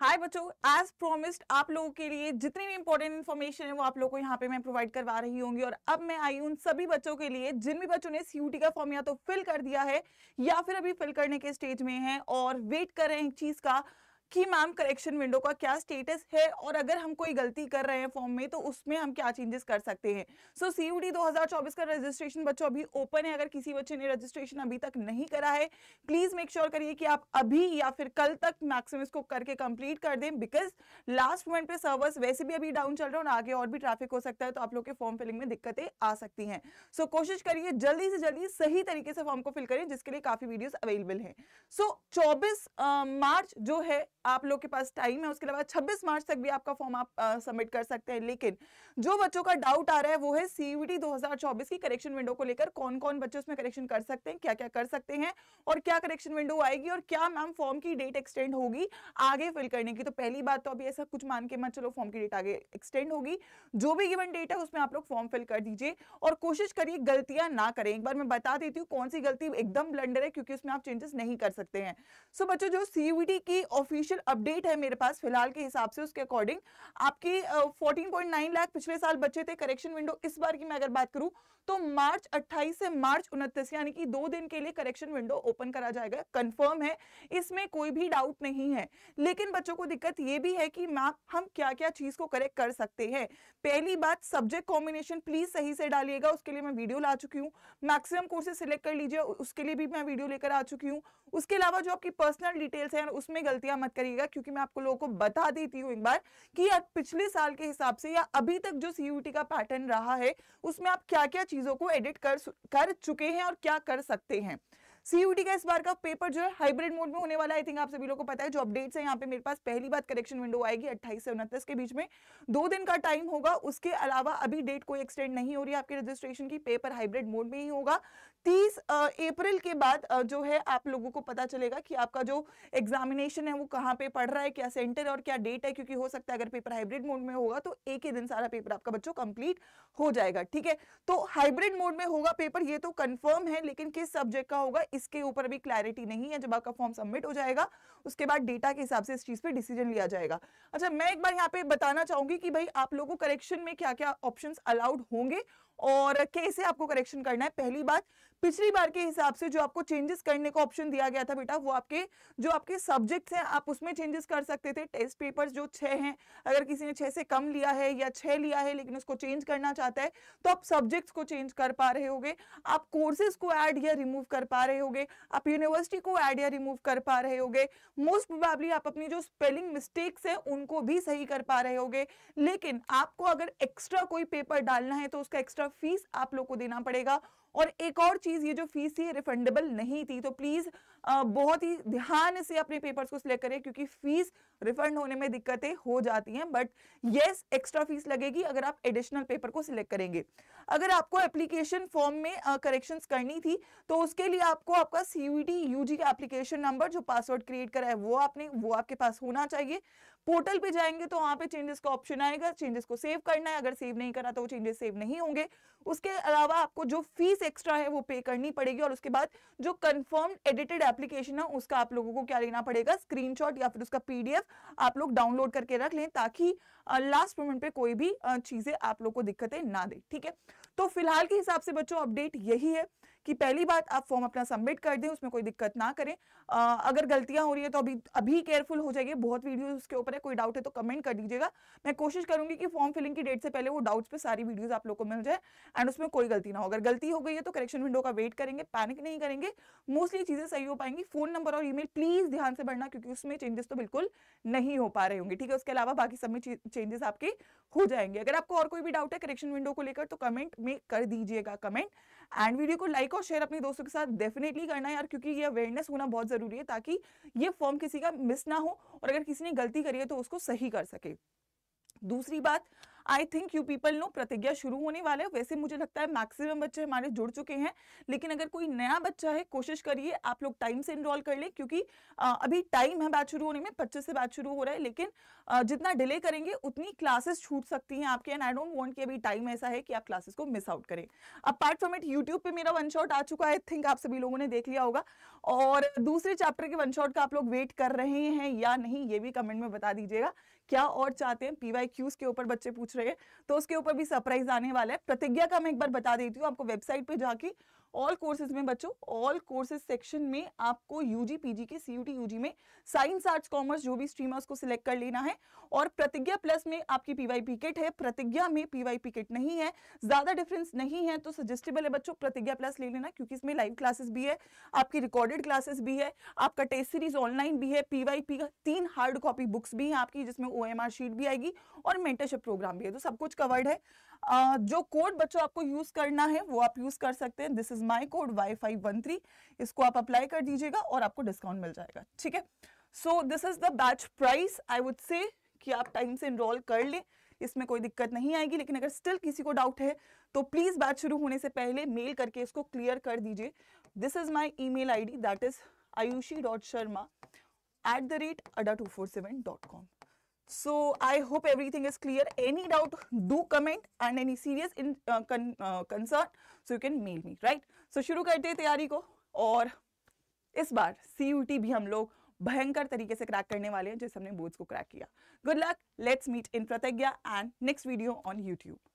हाय बच्चों as promised आप लोगों के लिए जितनी भी इंपॉर्टेंट इन्फॉर्मेशन है वो आप लोगों को यहाँ पे मैं प्रोवाइड करवा रही होंगी और अब मैं आई उन सभी बच्चों के लिए जिन भी बच्चों ने सीयूटी का फॉर्म या तो फिल कर दिया है या फिर अभी फिल करने के स्टेज में है और वेट कर रहे हैं चीज का कि मैम करेक्शन विंडो का क्या स्टेटस है और अगर हम कोई गलती कर रहे हैं फॉर्म में तो उसमें हम क्या चेंजेस कर सकते हैं सो सी यू डी दो का रजिस्ट्रेशन बच्चों अभी ओपन है अगर किसी बच्चे ने रजिस्ट्रेशन अभी तक नहीं करा है प्लीज मेक श्योर करिए कि आप अभी या फिर कल तक मैक्सिमम इसको करके कंप्लीट कर दें बिकॉज लास्ट मोमेंट पे सर्वर्स वैसे भी अभी डाउन चल रहे हैं और आगे और भी ट्रैफिक हो सकता है तो आप लोग के फॉर्म फिलिंग में दिक्कतें आ सकती हैं सो so, कोशिश करिए जल्दी से जल्दी सही तरीके से फॉर्म को फिल करें जिसके लिए काफी वीडियोज अवेलेबल है सो चौबीस मार्च जो है आप लोग के पास टाइम है उसके अलावा 26 मार्च तक भी आपका फॉर्म आप सबमिट कर सकते हैं लेकिन जो बच्चों का डाउट आ रहा है वो है सीवीटी 2024 की करेक्शन विंडो को लेकर कौन कौन बच्चे उसमें करेक्शन कर सकते हैं क्या क्या कर सकते हैं और क्या करेक्शन विंडो आएगी और क्या मैम फॉर्म की डेट एक्सटेंड होगी आगे फिल करने की तो पहली बात तो अभी ऐसा कुछ मान के मत चलो फॉर्म की डेट आगे एक्सटेंड होगी जो भी गिवन डेट है उसमें आप लोग फॉर्म फिल कर दीजिए और कोशिश करिए गलतियां ना करें एक बार मैं बता देती हूँ कौन सी गलती एकदम ब्लेंडर है क्योंकि उसमें आप चेंजेस नहीं कर सकते हैं सो बच्चों जो सीवीटी की ऑफिशियल ऑफिशियल अपडेट है मेरे पास फिलहाल के हिसाब से उसके अकॉर्डिंग आपकी फोर्टीन पॉइंट नाइन लाख पिछले साल बचे थे करेक्शन विंडो इस बार की मैं अगर बात करूं तो मार्च 28 से मार्च उनतीस यानी कि दो दिन के लिए करेक्शन विंडो ओपन करा जाएगा कंफर्म है इसमें कोई भी डाउट नहीं है लेकिन बच्चों को दिक्कत ये भी है कि मैम हम क्या क्या चीज को करेक्ट कर सकते हैं पहली बात सब्जेक्ट कॉम्बिनेशन प्लीज सही से डालिएगा उसके लिए मैं वीडियो ला चुकी हूँ मैक्सिमम कोर्सेज सिलेक्ट कर लीजिए उसके लिए भी मैं वीडियो लेकर आ चुकी हूँ उसके अलावा जो आपकी पर्सनल डिटेल्स हैं उसमें गलतियां मत करिएगा क्योंकि मैं आपको लोगों को बता देती हूँ एक बार कि पिछले साल के हिसाब से या अभी तक जो सीयूटी का पैटर्न रहा है उसमें आप क्या क्या चीजों को एडिट कर कर चुके हैं और क्या कर सकते हैं सीयूटी का इस बार का पेपर जो है हाइब्रिड मोड में होने वाला आई थिंक आप सभी लोगों को पता है जो अपडेट्स है यहाँ पे मेरे पास पहली बार करेक्शन विंडो आएगी 28 से उनतीस के बीच में दो दिन का टाइम होगा उसके अलावा अभी डेट कोई एक्सटेंड नहीं हो रही है आपके रजिस्ट्रेशन की पेपर हाइब्रिड मोड में ही होगा तीस अप्रैल के बाद जो है आप लोगों को पता चलेगा कि आपका जो एग्जामिनेशन है वो कहाँ पे पढ़ रहा है क्या सेंटर और क्या डेट है क्योंकि हो सकता है अगर पेपर हाइब्रिड मोड में होगा तो एक ही दिन सारा पेपर आपका बच्चों कंप्लीट हो जाएगा ठीक है तो हाइब्रिड मोड में होगा पेपर ये तो कंफर्म है लेकिन किस सब्जेक्ट का होगा इसके ऊपर भी क्लैरिटी नहीं है जब आपका फॉर्म सबमिट हो जाएगा उसके बाद डेटा के हिसाब से इस चीज पे डिसीजन लिया जाएगा अच्छा मैं एक बार यहाँ पे बताना चाहूंगी कि भाई आप लोगों को करेक्शन में क्या क्या ऑप्शन अलाउड होंगे और कैसे आपको करेक्शन करना है पहली बात पिछली बार के हिसाब से जो आपको चेंजेस करने का ऑप्शन दिया गया था बेटा वो आपके जो आपके सब्जेक्ट्स हैं आप उसमें चेंजेस कर सकते थे टेस्ट पेपर्स जो छह हैं अगर किसी ने छह से कम लिया है या छह लिया है लेकिन उसको चेंज करना चाहता है तो आप सब्जेक्ट्स को चेंज कर पा रहे होगे आप कोर्सेज को ऐड या रिमूव कर पा रहे होगे आप यूनिवर्सिटी को ऐड या रिमूव कर पा रहे होगे मोस्ट प्रोबेबली आप अपनी जो स्पेलिंग मिस्टेक्स है उनको भी सही कर पा रहे होगे लेकिन आपको अगर एक्स्ट्रा कोई पेपर डालना है तो उसका एक्स्ट्रा फीस आप लोग को देना पड़ेगा और एक और चीज़ ये जो फीस थी रिफंडेबल नहीं थी तो प्लीज़ बहुत ही ध्यान से अपने पेपर्स को सिलेक्ट करें क्योंकि फीस रिफंड होने में दिक्कतें हो जाती हैं बट येस एक्स्ट्रा फीस लगेगी अगर आप एडिशनल पेपर को सिलेक्ट करेंगे अगर आपको एप्लीकेशन फॉर्म में करेक्शंस करनी थी तो उसके लिए आपको आपका सीयूटी यूजी का एप्लीकेशन नंबर जो पासवर्ड क्रिएट करा है वो आपने वो आपके पास होना चाहिए पोर्टल पे जाएंगे तो वहाँ पे चेंजेस का ऑप्शन आएगा चेंजेस को सेव करना है अगर सेव नहीं करा तो वो चेंजेस सेव नहीं होंगे उसके अलावा आपको जो फीस एक्स्ट्रा है वो पे करनी पड़ेगी और उसके बाद जो कंफर्म एडिटेड एप्लीकेशन है उसका आप लोगों को क्या लेना पड़ेगा स्क्रीन या फिर उसका पीडीएफ आप लोग डाउनलोड करके रख लें ताकि लास्ट मोमेंट पे कोई भी चीजें आप लोग को दिक्कतें ना दे ठीक है तो फिलहाल के हिसाब से बच्चों अपडेट यही है कि पहली बात आप फॉर्म अपना सबमिट कर दें उसमें कोई दिक्कत ना करें आ, अगर गलतियां हो रही है तो अभी अभी केयरफुल हो जाइए बहुत वीडियोस उसके ऊपर है कोई डाउट है तो कमेंट कर दीजिएगा मैं कोशिश करूंगी कि फॉर्म फिलिंग की डेट से पहले वो डाउट्स पे सारी वीडियोस आप लोग को मिल जाए एंड उसमें कोई गलती ना हो अगर गलती हो गई है तो करेक्शन विंडो का वेट करेंगे पैनिक नहीं करेंगे मोस्टली चीज़ें सही हो पाएंगी फोन नंबर और ईमेल प्लीज़ ध्यान से बढ़ना क्योंकि उसमें चेंजेस तो बिल्कुल नहीं हो पा रहे होंगे ठीक है उसके अलावा बाकी सब में चेंजेस आपके हो जाएंगे अगर आपको और कोई भी डाउट है करेक्शन विंडो को लेकर तो कमेंट में कर दीजिएगा कमेंट एंड वीडियो को लाइक और शेयर अपने दोस्तों के साथ डेफिनेटली करना है यार क्योंकि ये अवेयरनेस होना बहुत ज़रूरी है ताकि ये फॉर्म किसी का मिस ना हो और अगर किसी ने गलती करी है तो उसको सही कर सके दूसरी बात I think you people know Pratigya शुरू होने वाले है वैसे मुझे लगता है मैक्सिमम बच्चे हमारे जुड़ चुके हैं लेकिन अगर कोई नया बच्चा है कोशिश करिए आप लोग टाइम से इनरोल कर लें क्योंकि आ, अभी टाइम है बात शुरू होने में पच्चीस से बात शुरू हो रहा है लेकिन आ, जितना डिले करेंगे उतनी क्लासेस छूट सकती हैं आपके एंड आई डोंट वॉन्ट कि अभी टाइम ऐसा है कि आप क्लासेस को मिस आउट करें अपार्ट फ्रॉम इट यूट्यूब पर मेरा वन शॉट आ चुका है थिंक आप सभी लोगों ने देख लिया होगा और दूसरे चैप्टर के वन शॉट का आप लोग वेट कर रहे हैं या नहीं ये भी कमेंट में बता दीजिएगा क्या और चाहते हैं पीवाई के ऊपर बच्चे पूछ रहे तो उसके ऊपर भी सरप्राइज आने वाला है प्रतिज्ञा का मैं एक बार बता देती हूँ आपको वेबसाइट पे जाके ऑल कोर्सेज में बच्चों ऑल कोर्सेज सेक्शन में आपको यूजी पीजी के सीयूटी यूजी में साइंस आर्ट्स कॉमर्स जो भी स्ट्रीम है उसको सिलेक्ट कर लेना है और प्रतिज्ञा प्लस में आपकी पीवाईपी किट है प्रतिज्ञा में पीवाईपी किट नहीं है ज्यादा डिफरेंस नहीं है तो सजेस्टेबल है बच्चों प्रतिज्ञा प्लस ले लेना क्योंकि इसमें लाइव क्लासेस भी है आपकी रिकॉर्डेड क्लासेस भी है आपका टेस्ट सीरीज ऑनलाइन भी है पीवाईपी का तीन हार्ड कॉपी बुक्स भी है आपकी जिसमें ओ शीट भी आएगी और मेंटरशिप प्रोग्राम भी है तो सब कुछ कवर्ड है जो कोड बच्चों आपको यूज करना है वो आप यूज कर सकते हैं this is my code Y five one three इसको आप अप्लाई कर दीजिएगा और आपको डिस्काउंट मिल जाएगा ठीक है so this is the batch price I would say कि आप टाइम से इनरोल कर लें इसमें कोई दिक्कत नहीं आएगी लेकिन अगर स्टिल किसी को डाउट है तो प्लीज़ बैच शुरू होने से पहले मेल करके इसको क्लियर कर दीजिए this is my email I D that is Ayushi dot Sharma at the rate अडा two four seven dot com so i hope everything is clear any doubt do comment and any serious in, uh, con, uh, concern so you can mail me right so shuru karte taiyari ko aur इस बार CUT भी हम लोग भयंकर तरीके से crack करने वाले हैं जैसे हमने बोर्ड्स को क्रैक किया good luck let's meet in Pratigya and next video on YouTube